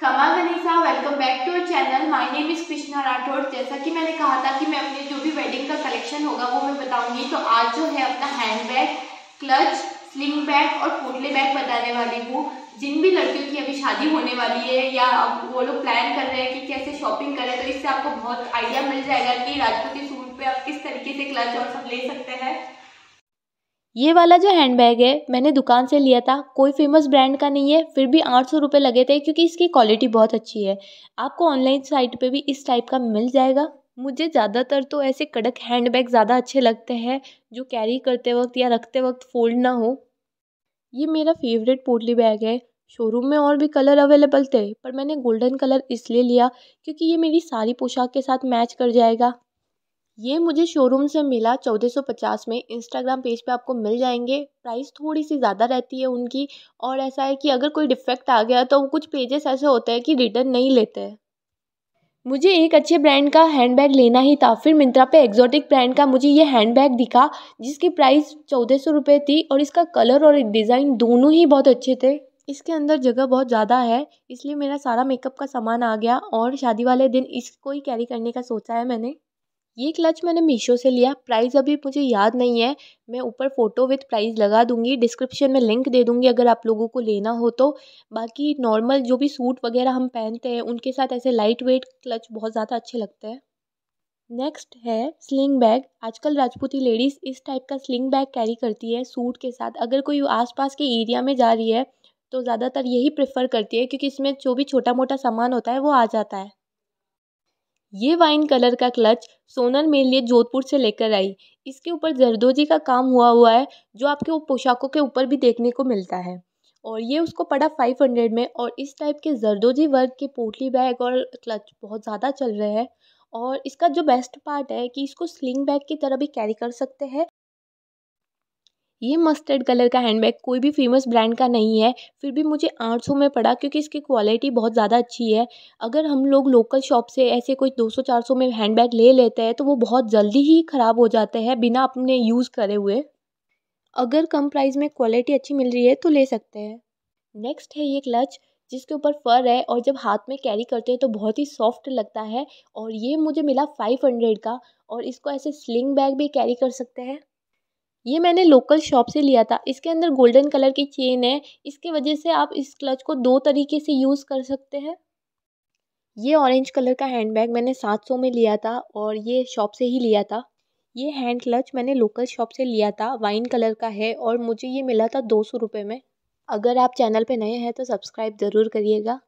खमा गनीसा welcome back to our channel my name is Krishna Rathore जैसा कि मैंने कहा था कि मैं अपने जो भी वेडिंग का कलेक्शन होगा वो मैं बताऊंगी तो आज जो है अपना hand bag clutch sling bag और पोटले बैग बताने वाली हूँ जिन भी लड़कियों की अभी शादी होने वाली है या अब वो लोग प्लान कर रहे हैं कि कैसे शॉपिंग करें तो इससे आपको बहुत आइडिया मिल जाएगा कि राजपूती सूट पर आप किस तरीके से क्लच और सब ले सकते हैं ये वाला जो हैंड बैग है मैंने दुकान से लिया था कोई फेमस ब्रांड का नहीं है फिर भी आठ सौ रुपये लगे थे क्योंकि इसकी क्वालिटी बहुत अच्छी है आपको ऑनलाइन साइट पे भी इस टाइप का मिल जाएगा मुझे ज़्यादातर तो ऐसे कड़क हैंड बैग ज़्यादा अच्छे लगते हैं जो कैरी करते वक्त या रखते वक्त फोल्ड ना हो ये मेरा फेवरेट पोटली बैग है शोरूम में और भी कलर अवेलेबल थे पर मैंने गोल्डन कलर इसलिए लिया क्योंकि ये मेरी सारी पोशाक के साथ मैच कर जाएगा ये मुझे शोरूम से मिला चौदह सौ पचास में इंस्टाग्राम पेज पे आपको मिल जाएंगे प्राइस थोड़ी सी ज़्यादा रहती है उनकी और ऐसा है कि अगर कोई डिफेक्ट आ गया तो कुछ पेजेस ऐसे होते हैं कि रिटर्न नहीं लेते हैं मुझे एक अच्छे ब्रांड का हैंडबैग लेना ही था फिर मिंत्रा पे एक्जॉटिक ब्रांड का मुझे ये हैंडबैग दिखा जिसकी प्राइस चौदह सौ रुपये थी और इसका कलर और डिज़ाइन दोनों ही बहुत अच्छे थे इसके अंदर जगह बहुत ज़्यादा है इसलिए मेरा सारा मेकअप का सामान आ गया और शादी वाले दिन इसको ही कैरी करने का सोचा है मैंने ये क्लच मैंने मीशो से लिया प्राइस अभी मुझे याद नहीं है मैं ऊपर फ़ोटो विथ प्राइस लगा दूंगी डिस्क्रिप्शन में लिंक दे दूंगी अगर आप लोगों को लेना हो तो बाकी नॉर्मल जो भी सूट वगैरह हम पहनते हैं उनके साथ ऐसे लाइट वेट क्लच बहुत ज़्यादा अच्छे लगते हैं नेक्स्ट है स्लिंग बैग आजकल राजपूती लेडीज़ इस टाइप का स्लिंग बैग कैरी करती है सूट के साथ अगर कोई आसपास के एरिया में जा रही है तो ज़्यादातर यही प्रेफर करती है क्योंकि इसमें जो भी छोटा मोटा सामान होता है वो आ जाता है ये वाइन कलर का क्लच सोनल मेरे लिए जोधपुर से लेकर आई इसके ऊपर जरदोजी का काम हुआ हुआ है जो आपके पोशाकों के ऊपर भी देखने को मिलता है और ये उसको पड़ा फाइव हंड्रेड में और इस टाइप के जरदोजी वर्ग के पोटली बैग और क्लच बहुत ज़्यादा चल रहे हैं और इसका जो बेस्ट पार्ट है कि इसको स्लिंग बैग की तरह भी कैरी कर सकते हैं ये मस्टर्ड कलर का हैंड बैग कोई भी फेमस ब्रांड का नहीं है फिर भी मुझे आठ सौ में पड़ा क्योंकि इसकी क्वालिटी बहुत ज़्यादा अच्छी है अगर हम लोग लोकल शॉप से ऐसे कोई दो सौ चार सौ में हैंड बैग ले लेते हैं तो वो बहुत जल्दी ही ख़राब हो जाते हैं बिना अपने यूज़ करे हुए अगर कम प्राइस में क्वालिटी अच्छी मिल रही है तो ले सकते हैं नेक्स्ट है ये क्लच जिसके ऊपर फ़र है और जब हाथ में कैरी करते हैं तो बहुत ही सॉफ्ट लगता है और ये मुझे मिला फाइव हंड्रेड का और इसको ऐसे स्लिंग बैग भी कैरी कर सकते हैं ये मैंने लोकल शॉप से लिया था इसके अंदर गोल्डन कलर की चेन है इसके वजह से आप इस क्लच को दो तरीके से यूज़ कर सकते हैं ये ऑरेंज कलर का हैंड बैग मैंने सात सौ में लिया था और ये शॉप से ही लिया था ये हैंड क्लच मैंने लोकल शॉप से लिया था वाइन कलर का है और मुझे ये मिला था दो सौ रुपये में अगर आप चैनल पर नए हैं तो सब्सक्राइब ज़रूर करिएगा